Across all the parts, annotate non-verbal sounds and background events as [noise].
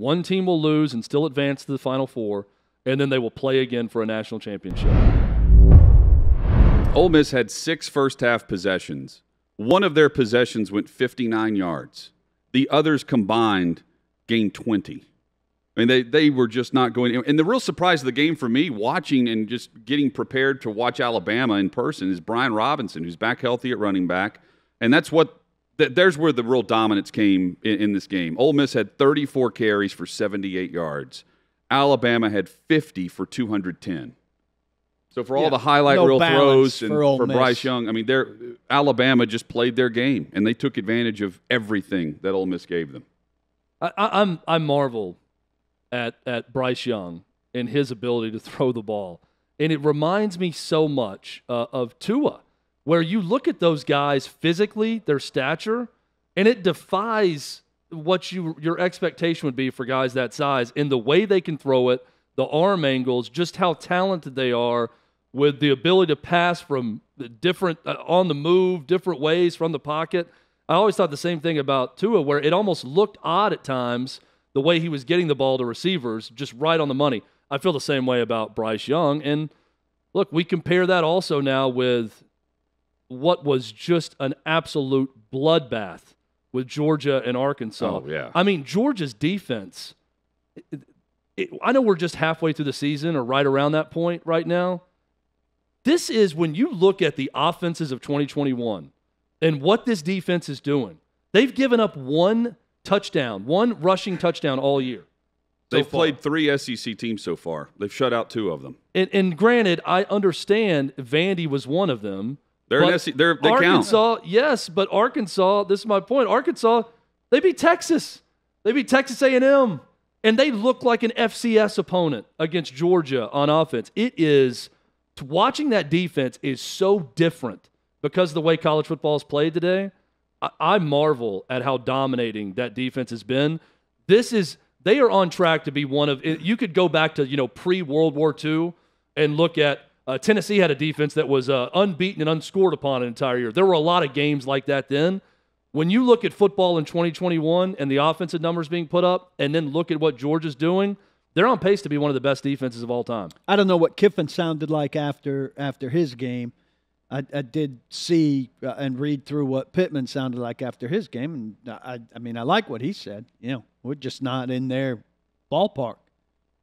One team will lose and still advance to the Final Four, and then they will play again for a national championship. Ole Miss had six first half possessions. One of their possessions went 59 yards. The others combined gained 20. I mean, they, they were just not going. And the real surprise of the game for me, watching and just getting prepared to watch Alabama in person, is Brian Robinson, who's back healthy at running back. And that's what th- there's where the real dominance came in, in this game. Ole Miss had 34 carries for 78 yards. Alabama had 50 for 210. So for all the highlight no reel throws and for, for Bryce Young, I mean, they're, Alabama just played their game and they took advantage of everything that Ole Miss gave them. I, I'm I marvel at at Bryce Young and his ability to throw the ball, and it reminds me so much uh, of Tua where you look at those guys physically, their stature, and it defies what you your expectation would be for guys that size in the way they can throw it, the arm angles, just how talented they are with the ability to pass from the different uh, on the move, different ways from the pocket. I always thought the same thing about Tua, where it almost looked odd at times the way he was getting the ball to receivers, just right on the money. I feel the same way about Bryce Young. And look, we compare that also now with what was just an absolute bloodbath with Georgia and Arkansas. Oh, yeah. I mean, Georgia's defense, it, it, I know we're just halfway through the season or right around that point right now. This is when you look at the offenses of 2021 and what this defense is doing. They've given up one touchdown, one rushing touchdown all year. They've played three SEC teams so far. They've shut out two of them. And, and granted, I understand Vandy was one of them. They're but SC, they're, they Arkansas, count. yes, but Arkansas. This is my point. Arkansas, they beat Texas. They beat Texas A&M, and they look like an FCS opponent against Georgia on offense. It is watching that defense is so different because the way college football is played today. I, I marvel at how dominating that defense has been. This is they are on track to be one of. You could go back to you know pre World War II and look at uh, Tennessee had a defense that was uh, unbeaten and unscored upon an entire year. There were a lot of games like that then. When you look at football in 2021 and the offensive numbers being put up, and then look at what Georgia's doing, they're on pace to be one of the best defenses of all time. I don't know what Kiffin sounded like after after his game. I, I did see uh, and read through what Pittman sounded like after his game, and I, I mean I like what he said. You know, we're just not in their ballpark.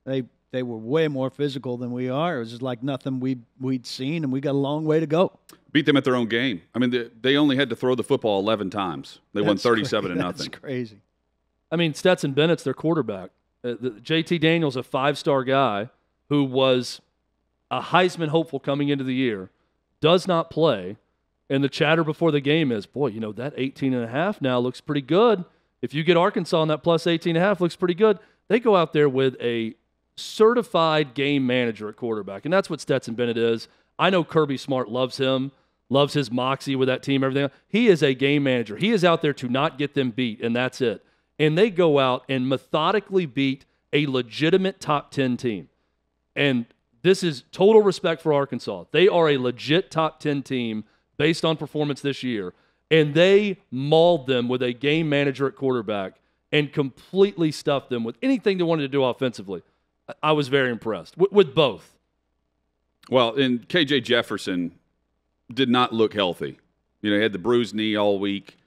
They they were way more physical than we are. It was just like nothing we we'd seen, and we got a long way to go. Beat them at their own game. I mean, they, they only had to throw the football eleven times. They that's won thirty-seven crazy. to [laughs] nothing. That's crazy. I mean, Stetson Bennett's their quarterback. Uh, the, JT Daniels, a five-star guy who was a Heisman hopeful coming into the year, does not play. And the chatter before the game is, boy, you know, that 18 and a half now looks pretty good. If you get Arkansas on that plus 18 and a half looks pretty good. They go out there with a certified game manager at quarterback. And that's what Stetson Bennett is. I know Kirby Smart loves him, loves his moxie with that team, everything. He is a game manager. He is out there to not get them beat, and that's it. And they go out and methodically beat a legitimate top 10 team. And this is total respect for Arkansas. They are a legit top 10 team based on performance this year. And they mauled them with a game manager at quarterback and completely stuffed them with anything they wanted to do offensively. I was very impressed with, with both. Well, and KJ Jefferson did not look healthy. You know, he had the bruised knee all week.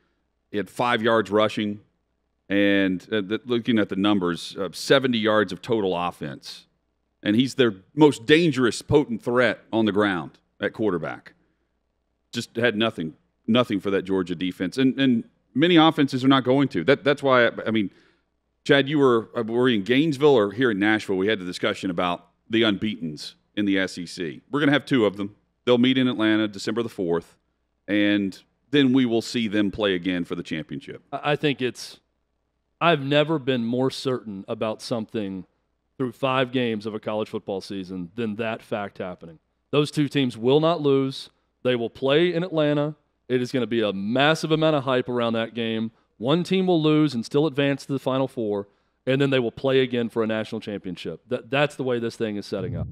He had five yards rushing, and uh, the, looking at the numbers, uh, 70 yards of total offense. And he's their most dangerous, potent threat on the ground at quarterback. Just had nothing, nothing for that Georgia defense. And and many offenses are not going to. That that's why I, I mean Chad, you were uh, were you in Gainesville or here in Nashville? We had the discussion about the unbeaten's in the SEC. We're going to have two of them. They'll meet in Atlanta December the fourth, and then we will see them play again for the championship. I think it's. I've never been more certain about something through five games of a college football season than that fact happening. Those two teams will not lose. They will play in Atlanta. It is going to be a massive amount of hype around that game. One team will lose and still advance to the Final Four, and then they will play again for a national championship. That, that's the way this thing is setting up.